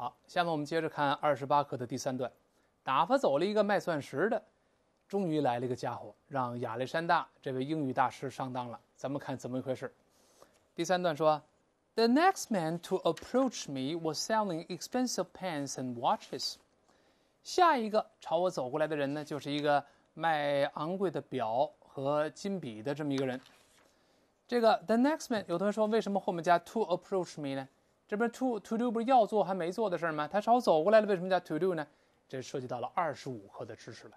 好，下面我们接着看二十八课的第三段，打发走了一个卖钻石的，终于来了一个家伙，让亚历山大这位英语大师上当了。咱们看怎么一回事。第三段说，The next man to approach me was selling expensive pens and watches。下一个朝我走过来的人呢，就是一个卖昂贵的表和金笔的这么一个人。这个 The next man，有同学说，为什么后面加 to approach me 呢？这不 to to do 不是要做还没做的事儿吗？他朝走过来了，为什么叫 to do 呢？这涉及到了二十五课的知识了。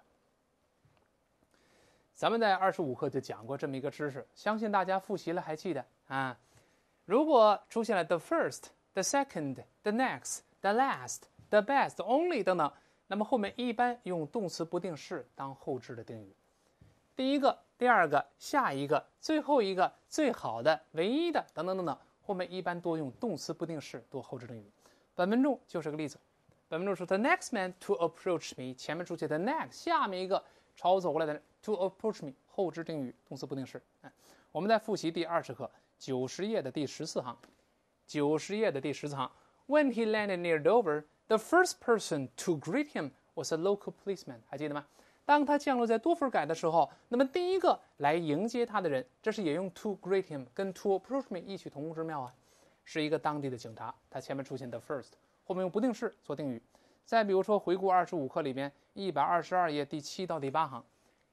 咱们在二十五课就讲过这么一个知识，相信大家复习了还记得啊。如果出现了 the first, the second, the next, the last, the best, only 等等，那么后面一般用动词不定式当后置的定语。第一个，第二个，下一个，最后一个，最好的，唯一的，等等等等。后面一般多用动词不定式，多后置定语。本分钟就是个例子。本分钟说，The next man to approach me，前面出现的 next，下面一个朝我走过来的人，to approach me，后置定语，动词不定式。哎，我们在复习第二十课九十页的第十四行，九十页的第十四行，When he landed near Dover，the first person to greet him was a local policeman。还记得吗？当他降落在多芬改的时候，那么第一个来迎接他的人，这是也用 to greet him，跟 to approach me 异曲同工之妙啊，是一个当地的警察。他前面出现 the first，后面用不定式做定语。再比如说，回顾二十五课里边一百二十二页第七到第八行，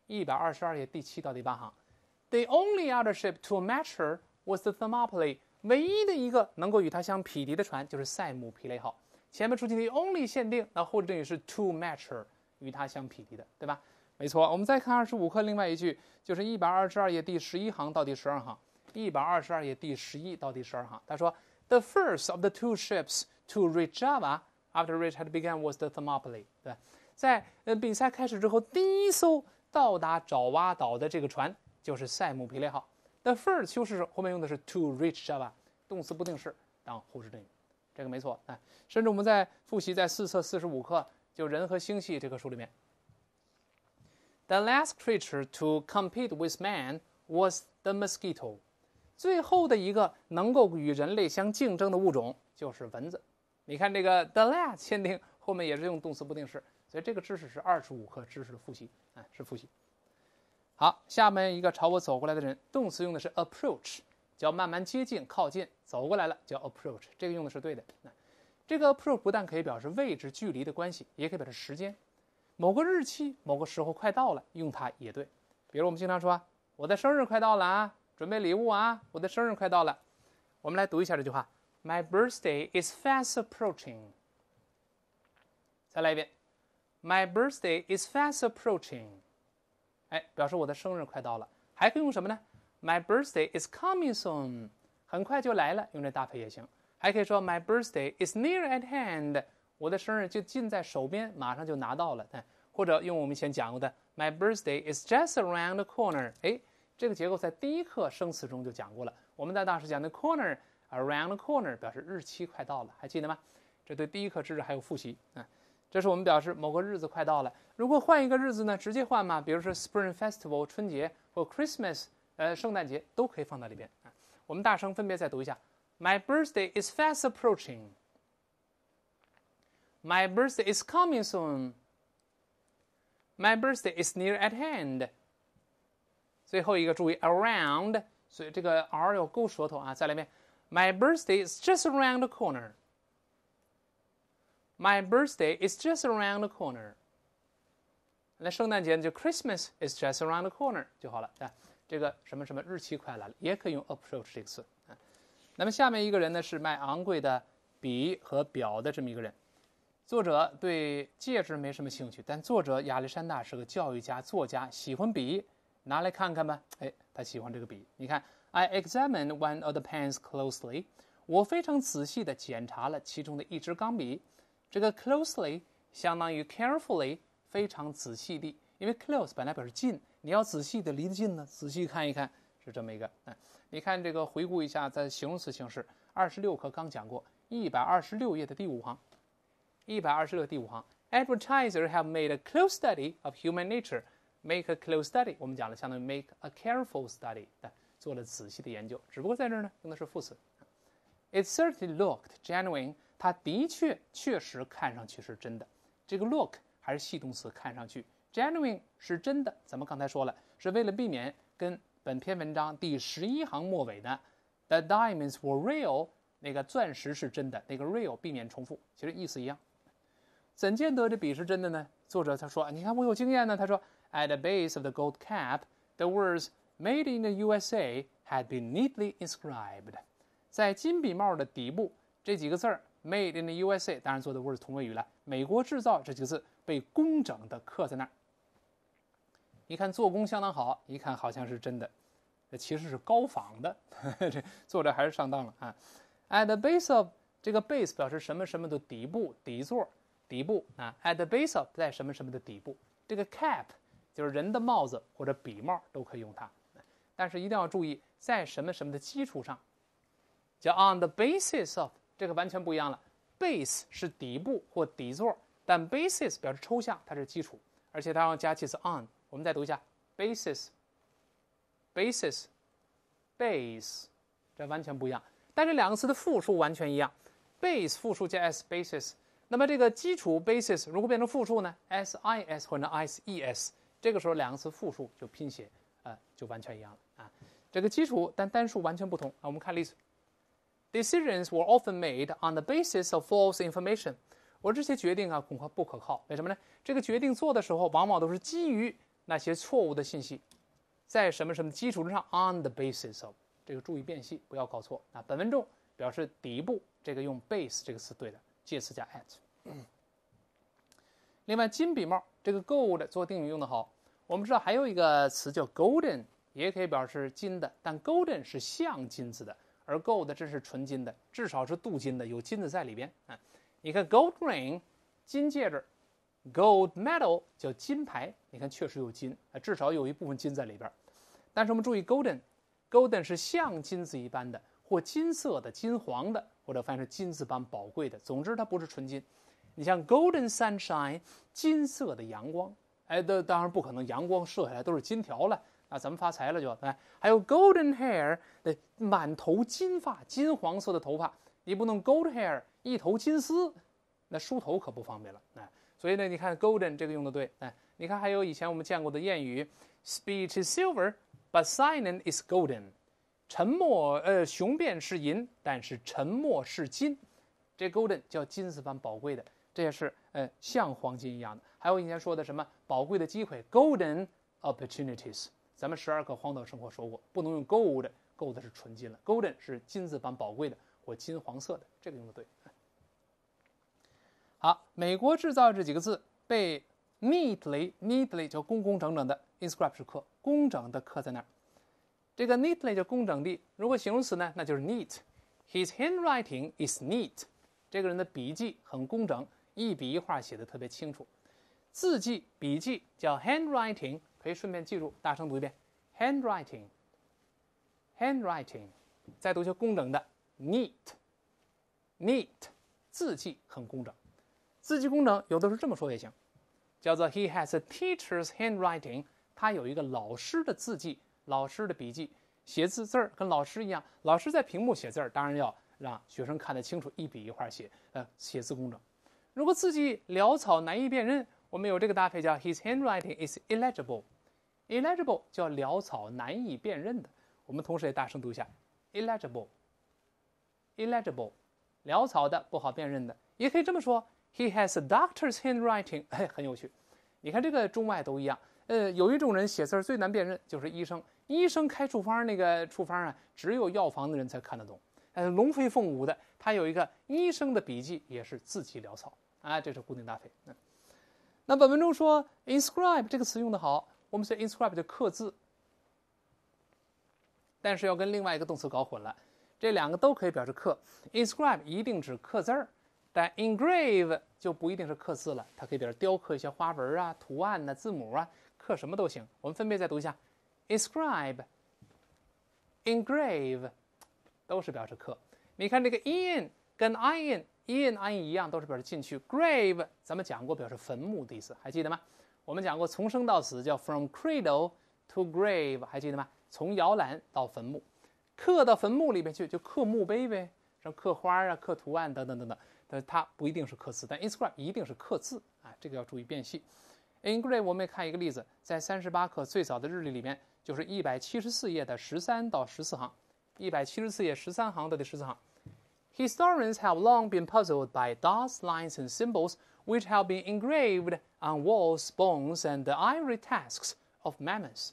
一百二十二页第七到第八行，the only other ship to match her was the Thermopylae。唯一的一个能够与它相匹敌的船就是塞姆皮雷号。前面出现的 only 限定，那后置定语是 to match her。与它相匹敌的，对吧？没错。我们再看二十五课，另外一句就是一百二十二页第十一行到第十二行，一百二十二页第十一到第十二行。他说，The first of the two ships to reach Java after which had begun was the Thermopylae。对，在呃比赛开始之后，第一艘到达爪哇岛的这个船就是塞姆皮列号。The first 修饰后面用的是 to reach Java，动词不定式当后置定语，这个没错。哎，甚至我们在复习在四册四十五课。就《人和星系》这棵树里面，the last creature to compete with man was the mosquito。最后的一个能够与人类相竞争的物种就是蚊子。你看这个 the last 限定后面也是用动词不定式，所以这个知识是二十五课知识的复习，啊，是复习。好，下面一个朝我走过来的人，动词用的是 approach，叫慢慢接近、靠近，走过来了叫 approach，这个用的是对的。这个 pro e 不但可以表示位置、距离的关系，也可以表示时间，某个日期、某个时候快到了，用它也对。比如我们经常说我的生日快到了啊，准备礼物啊，我的生日快到了。我们来读一下这句话：My birthday is fast approaching。再来一遍：My birthday is fast approaching。哎，表示我的生日快到了。还可以用什么呢？My birthday is coming soon，很快就来了，用这搭配也行。还可以说 My birthday is near at hand，我的生日就近在手边，马上就拿到了。哎，或者用我们以前讲过的 My birthday is just around the corner。哎，这个结构在第一课生词中就讲过了。我们在当时讲的 corner，around the corner 表示日期快到了，还记得吗？这对第一课知识还有复习啊。这是我们表示某个日子快到了。如果换一个日子呢？直接换嘛。比如说 Spring Festival 春节或 Christmas 呃圣诞节都可以放到里边啊。我们大声分别再读一下。My birthday is fast approaching. My birthday is coming soon. My birthday is near at hand. 最后一个注意 around，所以这个 r 有勾舌头啊，再来一遍。My birthday is just around the corner. My birthday is just around the corner. 那圣诞节呢，就 Christmas is just around the corner 就好了啊。这个什么什么日期快来了，也可以用 approach 这个词。那么下面一个人呢，是卖昂贵的笔和表的这么一个人。作者对戒指没什么兴趣，但作者亚历山大是个教育家、作家，喜欢笔，拿来看看吧。哎，他喜欢这个笔。你看，I examined one of the pens closely。我非常仔细地检查了其中的一支钢笔。这个 closely 相当于 carefully，非常仔细地。因为 close 本来表示近，你要仔细地离得近呢，仔细看一看。是这么一个哎，你看这个回顾一下，在形容词形式，二十六课刚讲过一百二十六页的第五行，一百二十六第五行 a d v e r t i s e r have made a close study of human nature. Make a close study，我们讲了相当于 make a careful study 的，做了仔细的研究。只不过在这儿呢，用的是副词，It certainly looked genuine. 它的确确实看上去是真的。这个 look 还是系动词，看上去，genuine 是真的。咱们刚才说了，是为了避免跟本篇文章第十一行末尾的，the diamonds were real，那个钻石是真的，那个 real 避免重复，其实意思一样。怎见得这笔是真的呢？作者他说，你看我有经验呢。他说，at the base of the gold cap，the words made in the USA had been neatly inscribed。在金笔帽的底部，这几个字儿，made in the USA，当然做的 w o r d 同位语了，美国制造这几个字被工整的刻在那儿。一看做工相当好，一看好像是真的，这其实是高仿的。这作者还是上当了啊！At the base of 这个 base 表示什么什么的底部、底座、底部啊。At the base of 在什么什么的底部。这个 cap 就是人的帽子或者笔帽都可以用它，但是一定要注意，在什么什么的基础上叫 on the basis of 这个完全不一样了。Base 是底部或底座，但 basis 表示抽象，它是基础，而且它要加介词 on。我们再读一下，basis，basis，base，这完全不一样。但这两个词的复数完全一样，base 复数加 s b a s i s 那么这个基础 basis 如果变成复数呢？s i s 换成 i s e s，这个时候两个词复数就拼写啊就完全一样了啊。这个基础但单数完全不同啊。我们看例子，decisions were often made on the basis of false information。我这些决定啊恐怕不可靠，为什么呢？这个决定做的时候往往都是基于。那些错误的信息，在什么什么基础之上？On the basis of，这个注意辨析，不要搞错啊。本文中表示底部，这个用 base 这个词对的，介词加 at。另外，金笔帽这个 gold 做定语用的好。我们知道还有一个词叫 golden，也可以表示金的，但 golden 是像金子的，而 gold 这是纯金的，至少是镀金的，有金子在里边啊。你看 gold ring，金戒指。Gold medal 叫金牌，你看确实有金啊，至少有一部分金在里边。但是我们注意，golden，golden 是像金子一般的，或金色的、金黄的，或者翻译成金子般宝贵的。总之，它不是纯金。你像 golden sunshine，金色的阳光，哎，当当然不可能，阳光射下来都是金条了啊，咱们发财了就哎。还有 golden hair，满头金发，金黄色的头发。你不能 gold hair，一头金丝，那梳头可不方便了，哎。所以呢，你看 golden 这个用的对，哎，你看还有以前我们见过的谚语，speech is silver but silence is golden，沉默呃雄辩是银，但是沉默是金，这 golden 叫金子般宝贵的，这也是呃像黄金一样的。还有以前说的什么宝贵的机会 golden opportunities，咱们十二课荒岛生活说过，不能用 gold，gold 是纯金了，golden 是金子般宝贵的或金黄色的，这个用的对。好，美国制造这几个字被 neatly neatly 就工工整整的 i n s c r i b e 是刻工整的刻在那儿。这个 neatly 就工整地，如果形容词呢，那就是 neat。His handwriting is neat。这个人的笔迹很工整，一笔一画写的特别清楚。字迹、笔迹叫 handwriting，可以顺便记住，大声读一遍 handwriting，handwriting。再读下工整的 neat，neat，字迹很工整。字迹工整，有的时候这么说也行，叫做 He has a teacher's handwriting。他有一个老师的字迹，老师的笔记，写字字儿跟老师一样。老师在屏幕写字儿，当然要让学生看得清楚，一笔一画写。呃，写字工整。如果字迹潦草难以辨认，我们有这个搭配叫 His handwriting is illegible。illegible 叫潦草难以辨认的。我们同时也大声读一下，illegible，illegible，潦草的不好辨认的，也可以这么说。He has a doctor's handwriting，哎，很有趣。你看这个中外都一样。呃，有一种人写字最难辨认，就是医生。医生开处方那个处方啊，只有药房的人才看得懂。呃，龙飞凤舞的，他有一个医生的笔记，也是字迹潦草啊。这是固定搭配。那本文中说 "inscribe" 这个词用的好。我们说 "inscribe" 就刻字，但是要跟另外一个动词搞混了，这两个都可以表示刻。"inscribe" 一定指刻字儿。但 engrave 就不一定是刻字了，它可以表示雕刻一些花纹啊、图案呐、字母啊，刻什么都行。我们分别再读一下：inscribe、engrave 都是表示刻。你看这个 in 跟 in，in、in 一样都是表示进去。grave，咱们讲过表示坟墓的意思，还记得吗？我们讲过从生到死叫 from cradle to grave，还记得吗？从摇篮到坟墓，刻到坟墓里边去，就刻墓碑呗，什么刻花啊、刻图案等等等等。但是它不一定是刻字，但 inscribe 一定是刻字啊，这个要注意辨析。engrave 我们看一个例子，在三十八课最早的日历里面，就是一百七十四页的十三到十四行，一百七十四页十三行到第十四行。Historians have long been puzzled by dots, lines, and symbols which have been engraved on walls, bones, and the ivory tusks of mammoths。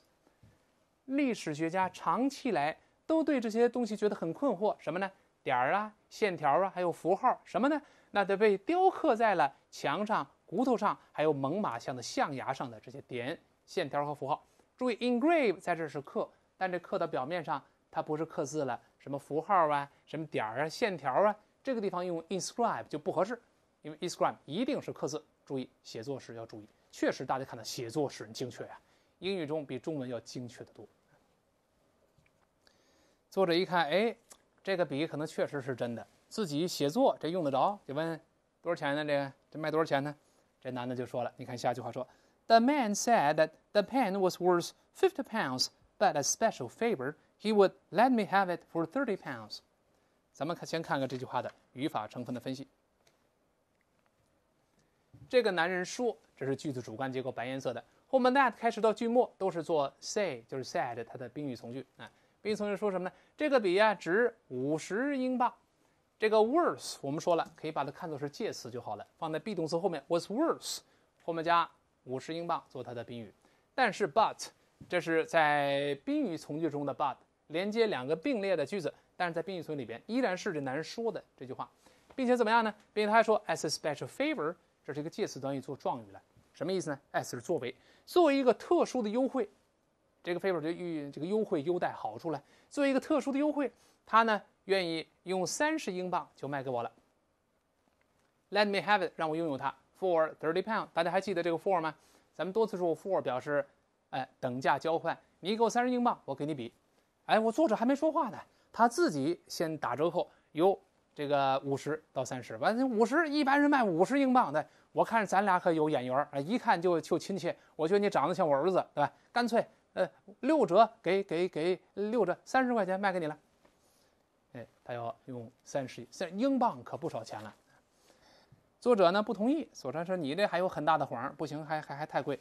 历史学家长期来都对这些东西觉得很困惑，什么呢？点儿啊，线条啊，还有符号，什么呢？那得被雕刻在了墙上、骨头上，还有猛犸象的象牙上的这些点、线条和符号。注意，engrave 在这儿是刻，但这刻的表面上，它不是刻字了，什么符号啊，什么点儿啊，线条啊，这个地方用 inscribe 就不合适，因为 inscribe 一定是刻字。注意写作时要注意，确实，大家看到写作使人精确呀，英语中比中文要精确的多。作者一看，哎。这个笔可能确实是真的，自己写作这用得着。就问多少钱呢？这个这卖多少钱呢？这男的就说了，你看下一句话说，The man said that the pen was worth fifty pounds, but as p e c i a l favor, he would let me have it for thirty pounds。咱们看先看看这句话的语法成分的分析。这个男人说，这是句子主干结构，白颜色的。后面 that 开始到句末都是做 say，就是 said 它的宾语从句，哎。宾语从句说什么呢？这个笔呀值五十英镑。这个 worth 我们说了，可以把它看作是介词就好了，放在 be 动词后面。Was worth 后面加五十英镑做它的宾语。但是 but 这是在宾语从句中的 but，连接两个并列的句子。但是在宾语从句里边，依然是这男人说的这句话。并且怎么样呢？并且他还说，as a special favor，这是一个介词短语做状语了。什么意思呢？as 是作为，作为一个特殊的优惠。这个 favor 就予这个优惠优待好处了，作为一个特殊的优惠，他呢愿意用三十英镑就卖给我了。Let me have it，让我拥有它，for thirty pound。大家还记得这个 for 吗？咱们多次说 f o r 表示哎等价交换。你给我三十英镑，我给你比。哎，我作者还没说话呢，他自己先打折扣，由这个五十到三十，完全五十一般人卖五十英镑的，我看咱俩可有眼缘啊，一看就就亲切。我觉得你长得像我儿子，对吧？干脆。呃，六折给给给六折，三十块钱卖给你了。哎，他要用三十英英镑，可不少钱了。作者呢不同意，索川说你这还有很大的谎，不行，还还还太贵。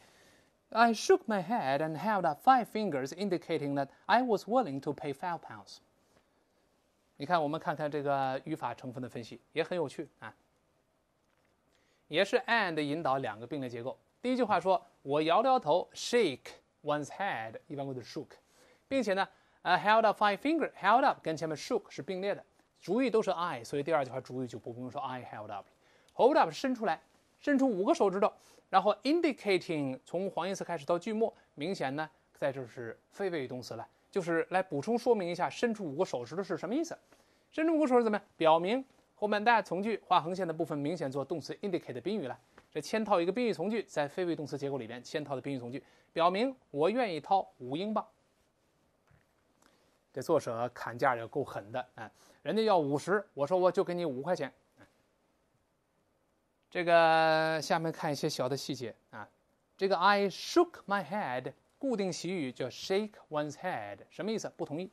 I shook my head and held five fingers, indicating that I was willing to pay five pounds。你看，我们看看这个语法成分的分析也很有趣啊。也是 and 引导两个并列结构，第一句话说我摇摇头，shake。One's head 一般过去 shook，并且呢，a held up five finger held up 跟前面 shook 是并列的，主语都是 I，所以第二句话主语就不用说 I held up，hold up 是伸出来，伸出五个手指头，然后 indicating 从黄颜色开始到句末，明显呢在这是非谓语动词了，就是来补充说明一下伸出五个手指头是什么意思，伸出五个手指怎么样？表明后面 that 从句画横线的部分明显做动词 indicate 的宾语了，这嵌套一个宾语从句，在非谓语动词结构里面嵌套的宾语从句。表明我愿意掏五英镑。这作者砍价也够狠的啊！人家要五十，我说我就给你五块钱。这个下面看一些小的细节啊。这个 I shook my head，固定习语叫 shake one's head，什么意思？不同意，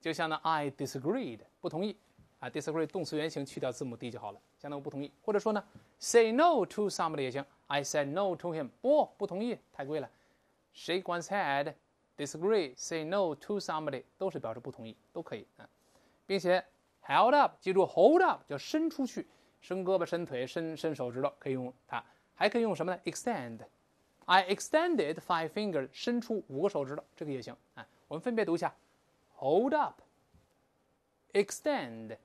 就像呢 I disagreed，不同意。啊，disagree 动词原形去掉字母 d 就好了，相当于不同意。或者说呢，say no to somebody 也行。I said no to him，不，不同意，太贵了。Shake one's head，disagree，say no to somebody 都是表示不同意，都可以啊。并且 held up，记住 hold up 叫伸出去，伸胳膊，伸腿，伸伸手指头，可以用它，还可以用什么呢？Extend，I extended five fingers，伸出五个手指头，这个也行啊。我们分别读一下，hold up，extend。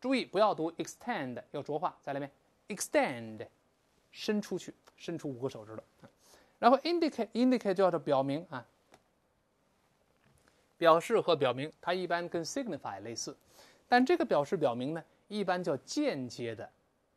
注意，不要读 extend，要浊化，再来一遍 extend，伸出去，伸出五个手指头。然后 indicate，indicate 叫做表明啊，表示和表明，它一般跟 signify 类似，但这个表示表明呢，一般叫间接的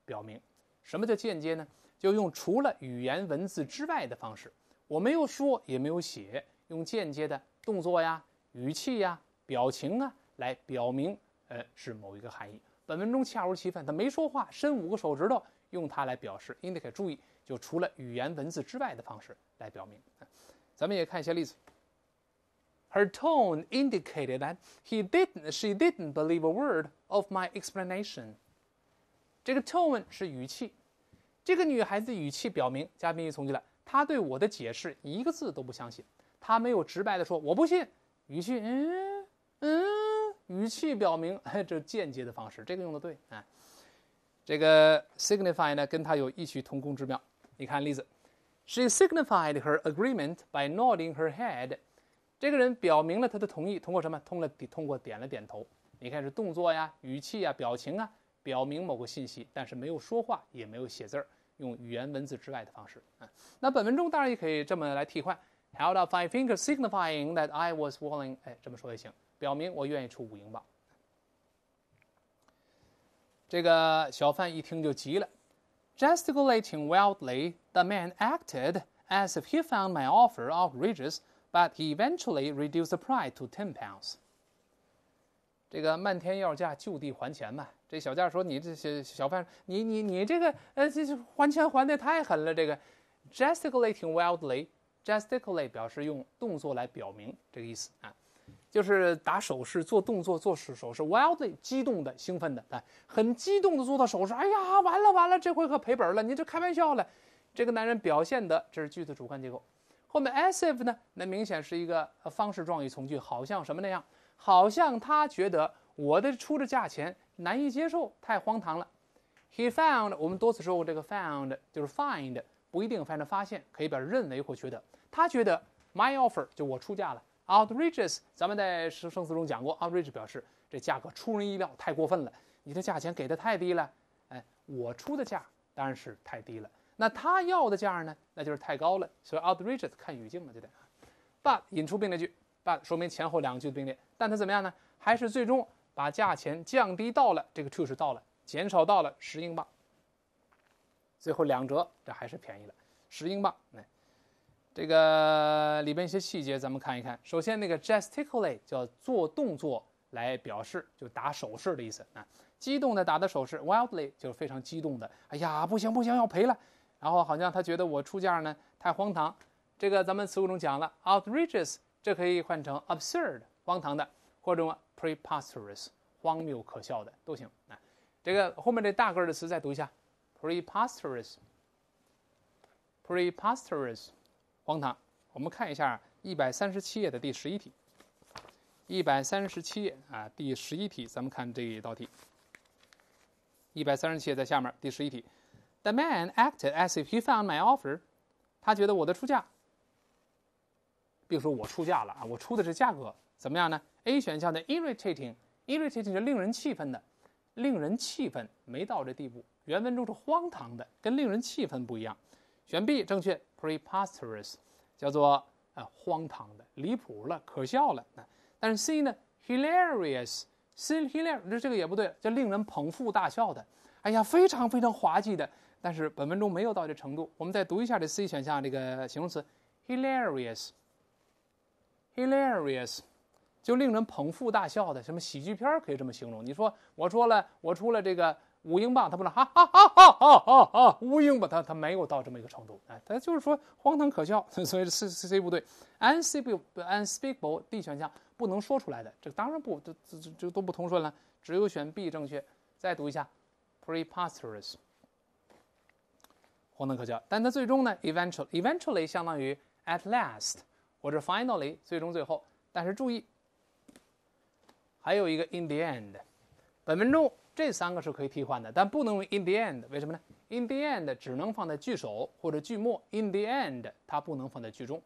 表明。什么叫间接呢？就用除了语言文字之外的方式，我没有说也没有写，用间接的动作呀、语气呀、表情啊来表明，呃，是某一个含义。本文中恰如其分，他没说话，伸五个手指头，用它来表示。indicate 注意，就除了语言文字之外的方式来表明。咱们也看一下例子。Her tone indicated that he didn't, she didn't believe a word of my explanation. 这个 tone 是语气，这个女孩子语气表明加宾语从句了，她对我的解释一个字都不相信。她没有直白的说我不信，语气嗯嗯。语气表明，嘿、这间接的方式，这个用的对啊。这个 signify 呢，跟它有异曲同工之妙。你看例子，She signified her agreement by nodding her head。这个人表明了他的同意，通过什么？通了通过点了点头。你看，是动作呀、语气呀、表情啊，表明某个信息，但是没有说话，也没有写字儿，用语言文字之外的方式啊。那本文中当然也可以这么来替换，Held up t h finger, signifying that I was willing。哎，这么说也行。表明我愿意出五英镑。这个小贩一听就急了，gesticulating wildly, the man acted as if he found my offer outrageous, but he eventually reduced the price to ten pounds. 这个漫天要价，就地还钱嘛。这小价说：“你这些小贩，你你你这个呃，这是还钱还的太狠了。”这个 gesticulating wildly，gesticulate 表示用动作来表明这个意思啊。就是打手势、做动作、做手手势，wildly 激动的、兴奋的，来，很激动的做到手势。哎呀，完了完了，这回可赔本了！你这开玩笑了。这个男人表现的，这是句子主干结构。后面 as if 呢？那明显是一个方式状语从句，好像什么那样。好像他觉得我的出的价钱难以接受，太荒唐了。He found，我们多次说过，这个 found 就是 find，不一定，find 发现可以表示认为或觉得。他觉得 my offer 就我出价了。Outrageous，咱们在生生词中讲过，outrageous 表示这价格出人意料，太过分了。你的价钱给的太低了，哎，我出的价当然是太低了。那他要的价呢，那就是太高了。所以 outrageous 看语境嘛，就得。but 引出并列句，but 说明前后两句并列。但它怎么样呢？还是最终把价钱降低到了这个 truth 到了，减少到了十英镑。最后两折，这还是便宜了十英镑，哎。这个里边一些细节，咱们看一看。首先，那个 gesticulately 叫做动作来表示，就打手势的意思啊，激动的打的手势。wildly 就是非常激动的。哎呀，不行不行，要赔了。然后好像他觉得我出价呢太荒唐。这个咱们词汇中讲了，outrageous，这可以换成 absurd，荒唐的，或者 preposterous，荒谬可笑的都行啊。这个后面这大个的词再读一下，preposterous，preposterous。荒唐！我们看一下一百三十七页的第十一题。一百三十七页啊，第十一题，咱们看这一道题。一百三十七页在下面，第十一题：The man acted as if he found my offer。他觉得我的出价，比如说我出价了啊，我出的是价格，怎么样呢？A 选项的 irritating，irritating 是令人气愤的，令人气愤没到这地步。原文中是荒唐的，跟令人气愤不一样。选 B 正确，preposterous 叫做呃荒唐的、离谱了、可笑了啊。但是 C 呢，hilarious，hilarious 这个也不对，叫令人捧腹大笑的。哎呀，非常非常滑稽的。但是本文中没有到这程度。我们再读一下这 C 选项这个形容词，hilarious，hilarious，就令人捧腹大笑的。什么喜剧片可以这么形容？你说，我说了，我出了这个。五英镑，他不能，哈哈哈哈哈哈！五英镑，他他没有到这么一个程度，哎，他就是说荒唐可笑，所以 C C 不对，unspeakable D 选项不能说出来的，这个当然不这这这都都不通顺了，只有选 B 正确。再读一下，preposterous，荒唐可笑，但他最终呢？eventually，eventually 相当于 at last 或者 finally，最终最后。但是注意，还有一个 in the end，本文中。这三个是可以替换的，但不能用 in the end，为什么呢？in the end 只能放在句首或者句末，in the end 它不能放在句中。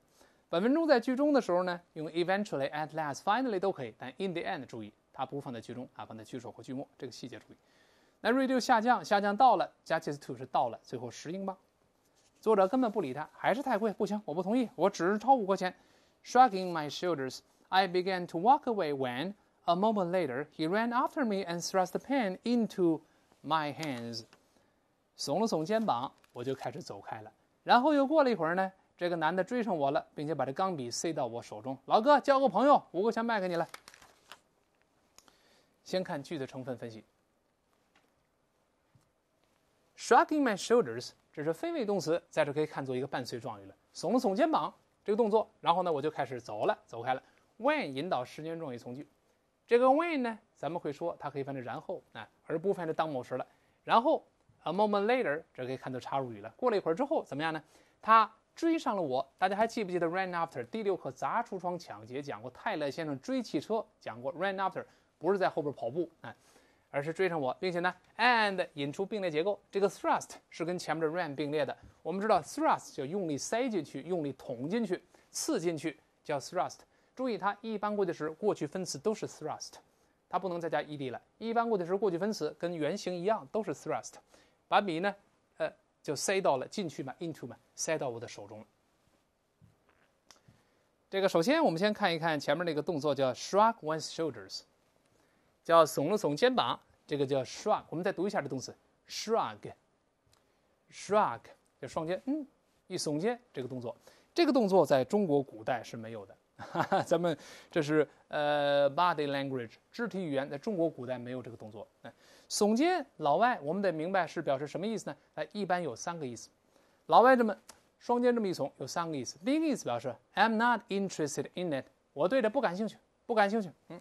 本文中在句中的时候呢，用 eventually、at last、finally 都可以，但 in the end 注意，它不放在句中啊，放在句首或句末，这个细节注意。那 radio 下降，下降到了，加 just t o 是到了，最后十英镑。作者根本不理他，还是太贵，不行，我不同意，我只是超五块钱。shrugging my shoulders，I began to walk away when A moment later, he ran after me and thrust the pen into my hands, 耸了耸肩膀，我就开始走开了。然后又过了一会儿呢，这个男的追上我了，并且把这钢笔塞到我手中。老哥，交个朋友，五块钱卖给你了。先看句子成分分析。Shrugging my shoulders，这是非谓动词，在这可以看作一个伴随状语了。耸了耸肩膀，这个动作，然后呢，我就开始走了，走开了。When 引导时间状语从句。这个 when 呢，咱们会说它可以翻成然后啊，而不翻译成当某时了。然后 a moment later，这可以看到插入语了。过了一会儿之后怎么样呢？他追上了我。大家还记不记得 run after？第六课砸橱窗抢劫讲过，泰勒先生追汽车讲过，run after 不是在后边跑步啊，而是追上我，并且呢，and 引出并列结构，这个 thrust 是跟前面的 r a n 并列的。我们知道 thrust 就用力塞进去、用力捅进去、刺进去，叫 thrust。注意，它一般过去时、过去分词都是 thrust，它不能再加 ed 了。一般过去时、过去分词跟原型一样都是 thrust。把笔呢，呃，就塞到了进去嘛，into 嘛，塞到我的手中了。这个，首先我们先看一看前面那个动作叫 shrug one's shoulders，叫耸了耸肩膀。这个叫 shrug，我们再读一下这动词 shrug，shrug 就双肩，嗯，一耸肩这个动作，这个动作在中国古代是没有的。哈，咱们这是呃，body language，肢体语言，在中国古代没有这个动作。哎，耸肩，老外，我们得明白是表示什么意思呢？哎，一般有三个意思。老外这么双肩这么一耸，有三个意思。第一个意思表示 I'm not interested in it，我对这不感兴趣，不感兴趣。嗯，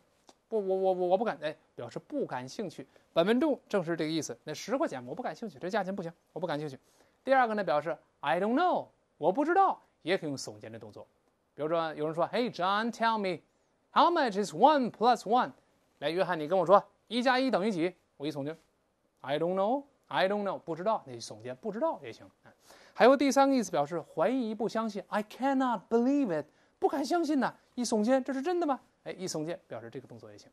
不，我我我我不感，哎，表示不感兴趣。本文中正是这个意思，那十块钱我不感兴趣，这价钱不行，我不感兴趣。第二个呢，表示 I don't know，我不知道，也可以用耸肩的动作。比如说，有人说：“Hey John, tell me, how much is one plus one？” 来，约翰，你跟我说一加一等于几？我一耸肩：“I don't know, I don't know。”不知道。你耸肩，不知道也行。还有第三个意思，表示怀疑、不相信：“I cannot believe it。”不敢相信呢？一耸肩，这是真的吗？哎，一耸肩，表示这个动作也行。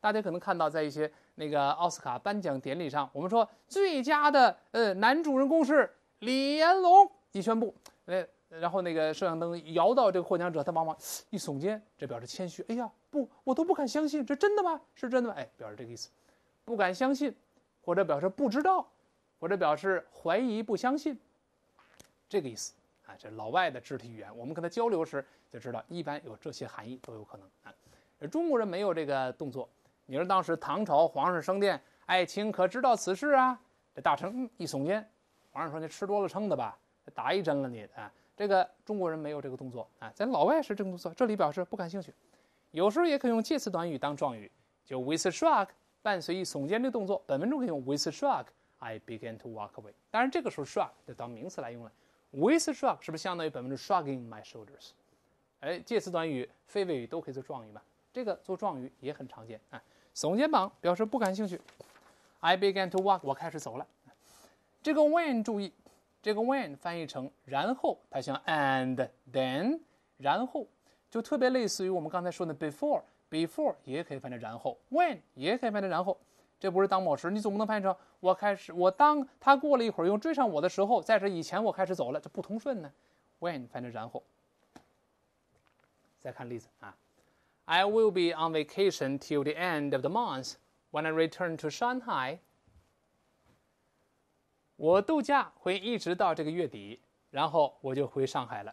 大家可能看到，在一些那个奥斯卡颁奖典礼上，我们说最佳的呃男主人公是李延龙，一宣布，哎。然后那个摄像灯摇到这个获奖者，他往往一耸肩，这表示谦虚。哎呀，不，我都不敢相信，这真的吗？是真的吗？哎，表示这个意思，不敢相信，或者表示不知道，或者表示怀疑、不相信，这个意思啊。这老外的肢体语言，我们跟他交流时就知道，一般有这些含义都有可能啊。中国人没有这个动作。你说当时唐朝皇上升殿，爱卿可知道此事啊？这大臣一耸肩，皇上说：“你吃多了撑的吧？打一针了你啊。”这个中国人没有这个动作啊，在老外是这个动作。这里表示不感兴趣，有时候也可以用介词短语当状语，就 with a shrug，伴随一耸肩的动作。本文中可以用 with a shrug，I began to walk away。当然，这个时候 shrug 就当名词来用了。With a shrug，是不是相当于本分钟 shrugging my shoulders？哎，介词短语、非谓语都可以做状语嘛？这个做状语也很常见啊。耸肩膀表示不感兴趣。I began to walk，我开始走了。这个 when 注意。这个 when 翻译成然后，它像 and then，然后就特别类似于我们刚才说的 before。before 也可以翻译成然后，when 也可以翻译成然后。这不是当某时，你总不能翻译成我开始，我当他过了一会儿又追上我的时候，在这以前我开始走了，这不通顺呢。when 翻译成然后。再看例子啊，I will be on vacation till the end of the month when I return to Shanghai. 我度假会一直到这个月底，然后我就回上海了。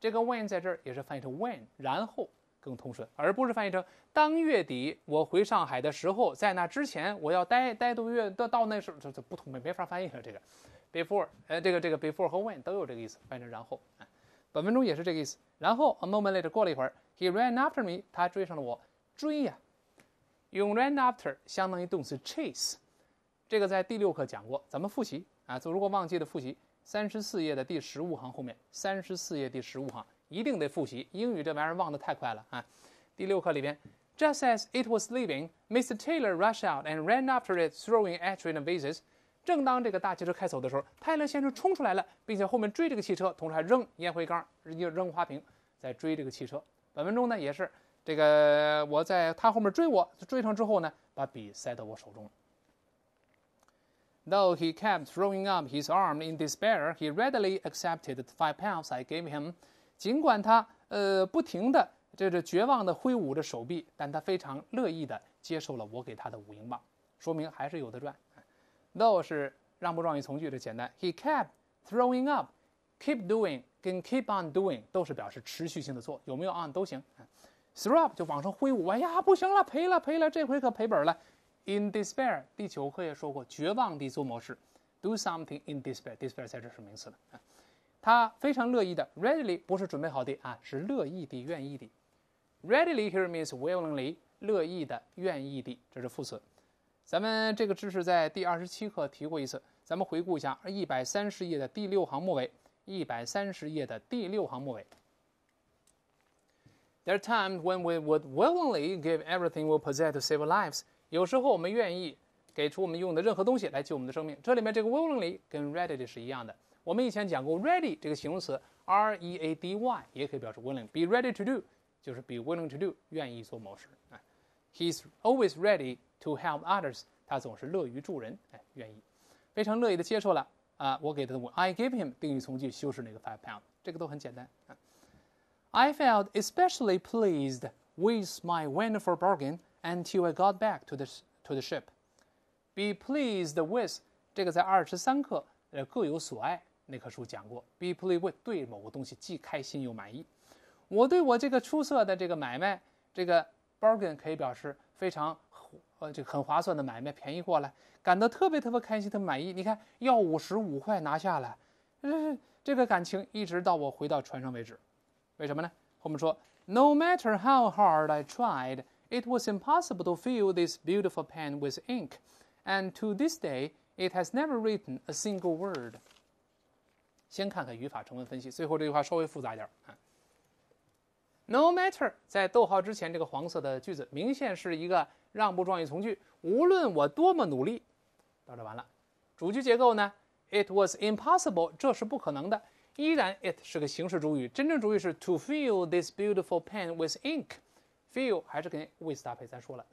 这个 when 在这儿也是翻译成 when，然后更通顺，而不是翻译成当月底我回上海的时候，在那之前我要待待多月，到到那时候这这不通没没法翻译了。这个 before，呃，这个这个 before 和 when 都有这个意思，翻译成然后。本分钟也是这个意思。然后 a moment later 过了一会儿，he ran after me，他追上了我，追呀，用 ran after 相当于动词 chase，这个在第六课讲过，咱们复习。啊，就如果忘记了复习，三十四页的第十五行后面，三十四页第十五行一定得复习。英语这玩意儿忘得太快了啊！第六课里边，Just as it was leaving, m i s Taylor rushed out and ran after it, throwing a s t r a i n a vases。正当这个大汽车开走的时候，泰勒先生冲出来了，并且后面追这个汽车，同时还扔烟灰缸、扔扔花瓶，在追这个汽车。本文中呢也是这个我在他后面追我，追上之后呢，把笔塞到我手中。Though he kept throwing up his arm in despair, he readily accepted the five pounds I gave him. 尽管他呃不停的这这绝望的挥舞着手臂，但他非常乐意的接受了我给他的五英镑，说明还是有的赚。Though 是让步状语从句的简单。He kept throwing up, keep doing 跟 keep on doing 都是表示持续性的做，有没有 on 都行。Throw up 就往上挥舞，哎呀，不行了，赔了赔了，这回可赔本了。In despair，第九课也说过，绝望地做某事，do something in despair。despair 在这是名词的啊，他非常乐意的，readily 不是准备好的啊，是乐意的、愿意的。readily here means willingly，乐意的、愿意的，这是副词。咱们这个知识在第二十七课提过一次，咱们回顾一下，一百三十页的第六行末尾，一百三十页的第六行末尾。There are times when we would willingly give everything we possess to save lives. 有时候我们愿意给出我们用的任何东西来救我们的生命。这里面这个 willingly 跟 readily 是一样的。我们以前讲过，ready 这个形容词，r e a d y 也可以表示 willing，be ready to do 就是 be willing to do，愿意做某事。哎，He's always ready to help others，他总是乐于助人。哎，愿意，非常乐意的接受了啊，我给他的我 I gave him 定语从句修饰那个 five pound，这个都很简单啊。I felt especially pleased with my wonderful bargain Until I got back to the to the ship, be pleased with 这个在二十三课呃各有所爱那棵树讲过，be pleased with 对某个东西既开心又满意。我对我这个出色的这个买卖，这个 bargain 可以表示非常呃这个很划算的买卖，便宜过来，感到特别特别开心、特满意。你看，要五十五块拿下来，嗯，这个感情一直到我回到船上为止。为什么呢？后面说，No matter how hard I tried。It was impossible to fill this beautiful pen with ink, and to this day it has never written a single word. 先看看语法成文分析，最后这句话稍微复杂一点啊。No matter was impossible，这是不可能的。依然，it 是个形式主语，真正主语是 to fill this beautiful pen with ink。feel 还是跟 with 搭配，咱说了，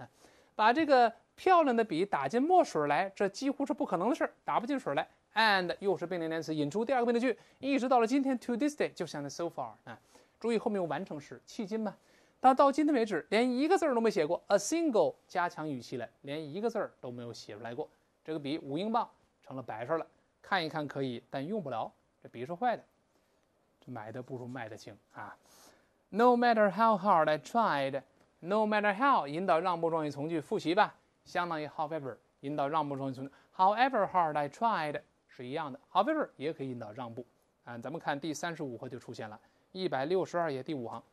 把这个漂亮的笔打进墨水来，这几乎是不可能的事儿，打不进水来。and 又是并列连词，引出第二个并列句，一直到了今天，to this day 就像 so far 啊，注意后面用完成时，迄今嘛，但到今天为止，连一个字儿都没写过。a single 加强语气来，连一个字儿都没有写出来过。这个笔五英镑成了白事了，看一看可以，但用不了。这笔是坏的，这买的不如卖的精啊。No matter how hard I tried. No matter how 引导让步状语从句，复习吧，相当于 however 引导让步状语从句。However hard I tried 是一样的。However 也可以引导让步，啊，咱们看第三十五课就出现了一百六十二页第五行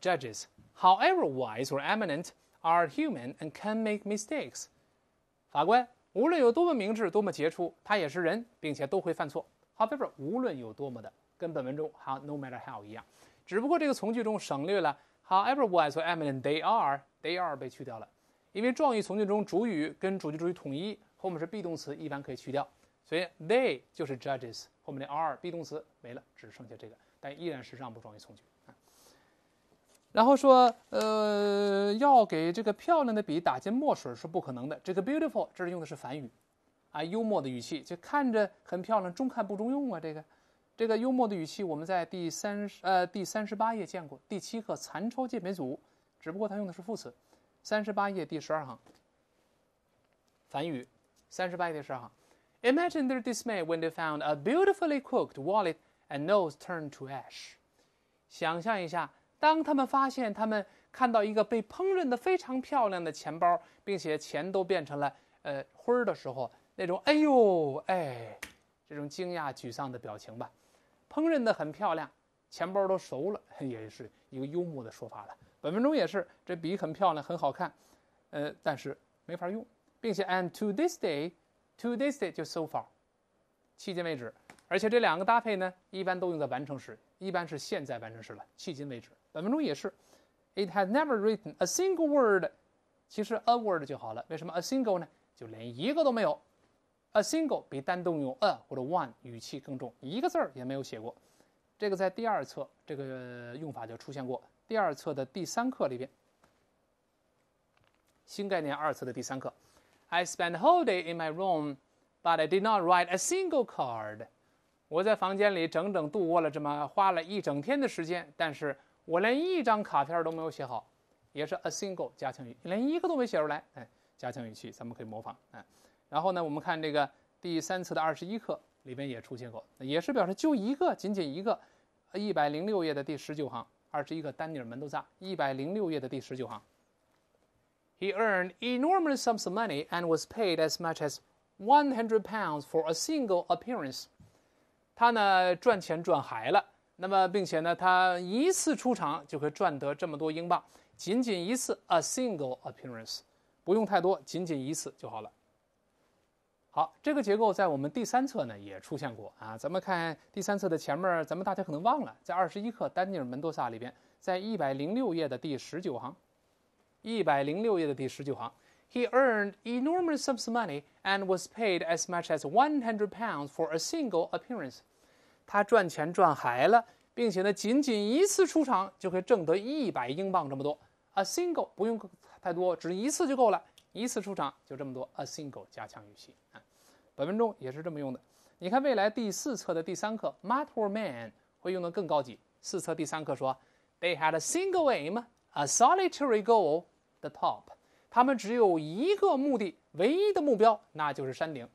，Judges, however wise or eminent, are human and can make mistakes。法官无论有多么明智、多么杰出，他也是人，并且都会犯错。However 无论有多么的，跟本文中 how no matter how 一样，只不过这个从句中省略了。However, w i s e or ever, they are, they are 被去掉了，因为状语从句中主语跟主句主语统一，后面是 be 动词，一般可以去掉，所以 they 就是 judges，后面的 are be 动词没了，只剩下这个，但依然是让步状语从句。然后说，呃，要给这个漂亮的笔打进墨水是不可能的。这个 beautiful 这里用的是反语，啊，幽默的语气，就看着很漂亮，中看不中用啊，这个。这个幽默的语气我们在第三十呃第三十八页见过，第七课残抽鉴别组，只不过它用的是副词。三十八页第十二行，反语。三十八页第十二行，Imagine their dismay when they found a beautifully cooked wallet and n o s e turned to ash。想象一下，当他们发现他们看到一个被烹饪的非常漂亮的钱包，并且钱都变成了呃灰儿的时候，那种哎呦哎，这种惊讶沮丧的表情吧。烹饪的很漂亮，钱包都熟了，也是一个幽默的说法了。本文中也是，这笔很漂亮，很好看，呃，但是没法用。并且，and to this day，to this day 就 so far，迄今为止。而且这两个搭配呢，一般都用在完成时，一般是现在完成时了。迄今为止，本文中也是，it has never written a single word，其实 a word 就好了。为什么 a single 呢？就连一个都没有。A single 比单动用 a 或者 one 语气更重，一个字儿也没有写过。这个在第二册这个用法就出现过，第二册的第三课里边，《新概念二册》的第三课。I spent whole day in my room, but I did not write a single card。我在房间里整整度过了这么花了一整天的时间，但是我连一张卡片都没有写好，也是 a single 加强语，连一个都没写出来。哎，加强语气，咱们可以模仿，哎。然后呢，我们看这个第三次的二十一课里边也出现过，也是表示就一个，仅仅一个，一百零六页的第十九行，二十一个丹尼尔门多萨，一百零六页的第十九行。He earned enormous sums of money and was paid as much as one hundred pounds for a single appearance。他呢赚钱赚嗨了，那么并且呢他一次出场就可以赚得这么多英镑，仅仅一次 a single appearance，不用太多，仅仅一次就好了。好，这个结构在我们第三册呢也出现过啊。咱们看第三册的前面，咱们大家可能忘了，在二十一课丹尼尔门多萨里边，在一百零六页的第十九行，一百零六页的第十九行，He earned enormous sums money and was paid as much as one hundred pounds for a single appearance。他赚钱赚嗨了，并且呢，仅仅一次出场就可以挣得一百英镑这么多。A single 不用太多，只一次就够了，一次出场就这么多。A single 加强语气啊。本分钟也是这么用的。你看，未来第四册的第三课，matter man 会用的更高级。四册第三课说，they had a single aim，a solitary goal，the top。他们只有一个目的，唯一的目标那就是山顶。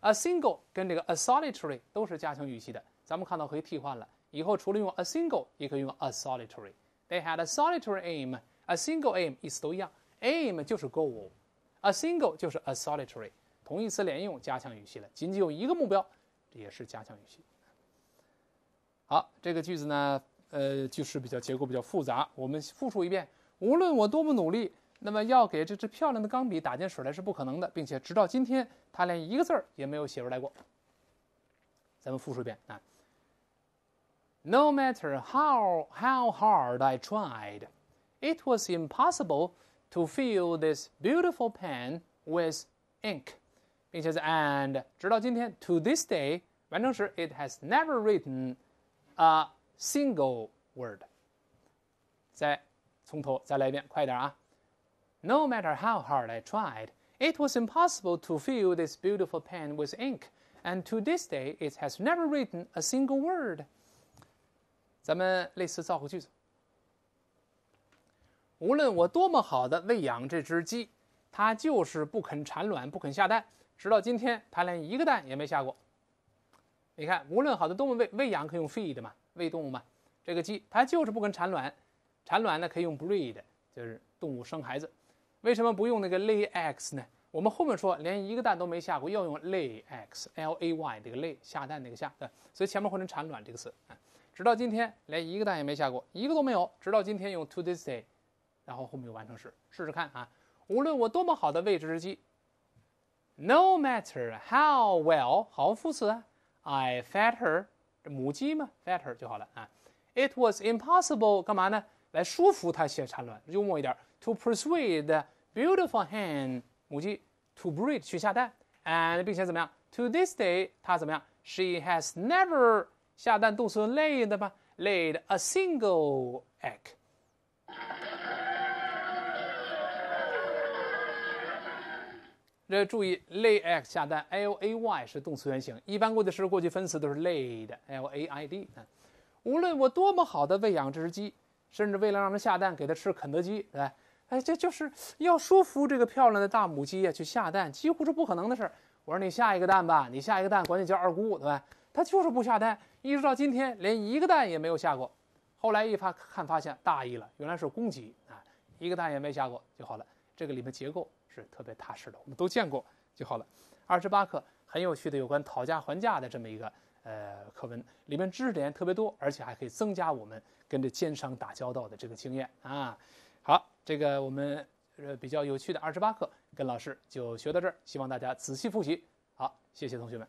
a single 跟这个 a solitary 都是加强语气的，咱们看到可以替换了。以后除了用 a single，也可以用 a solitary。They had a solitary aim，a single aim 意思都一样。aim 就是 goal，a single 就是 a solitary。同义词连用，加强语气了。仅仅有一个目标，这也是加强语气。好，这个句子呢，呃，就是比较结构比较复杂。我们复述一遍：无论我多么努力，那么要给这支漂亮的钢笔打进水来是不可能的，并且直到今天，它连一个字儿也没有写出来过。咱们复述一遍啊。No matter how how hard I tried, it was impossible to fill this beautiful pen with ink. 并且是 and 直到今天 to this day 完成时 it has never written a single word。再从头再来一遍，快一点啊！No matter how hard I tried, it was impossible to fill this beautiful pen with ink, and to this day it has never written a single word。咱们类似造个句子。无论我多么好的喂养这只鸡，它就是不肯产卵，不肯下蛋。直到今天，它连一个蛋也没下过。你看，无论好的动物喂喂养，可以用 feed 嘛，喂动物嘛。这个鸡它就是不肯产卵，产卵呢可以用 breed，就是动物生孩子。为什么不用那个 lay eggs 呢？我们后面说连一个蛋都没下过，要用 lay eggs，l a y 这个 lay 下蛋那个下，对。所以前面换成产卵这个词啊。直到今天，连一个蛋也没下过，一个都没有。直到今天用 to this day，然后后面用完成时，试试看啊。无论我多么好的喂这只鸡。No matter how well, I fed fed her 就好了啊。It was impossible，干嘛呢？来说服她先产卵，幽默一点。To persuade the beautiful hen，母鸡，to breed 去下蛋，and 并且怎么样？To this She has never 下蛋动词 laid 吧，laid a single egg。这注意，lay egg 下蛋，l a y 是动词原形，一般过去时、过去分词都是 laid，l a i d 啊。无论我多么好的喂养这只鸡，甚至为了让它下蛋，给它吃肯德基，对吧？哎，这就是要说服这个漂亮的大母鸡啊去下蛋，几乎是不可能的事儿。我说你下一个蛋吧，你下一个蛋，管你叫二姑，对吧？它就是不下蛋，一直到今天，连一个蛋也没有下过。后来一发看发现，大意了，原来是公鸡啊，一个蛋也没下过就好了。这个里面结构。是特别踏实的，我们都见过就好了。二十八课很有趣的有关讨价还价的这么一个呃课文，里面知识点特别多，而且还可以增加我们跟着奸商打交道的这个经验啊。好，这个我们呃比较有趣的二十八课跟老师就学到这儿，希望大家仔细复习。好，谢谢同学们。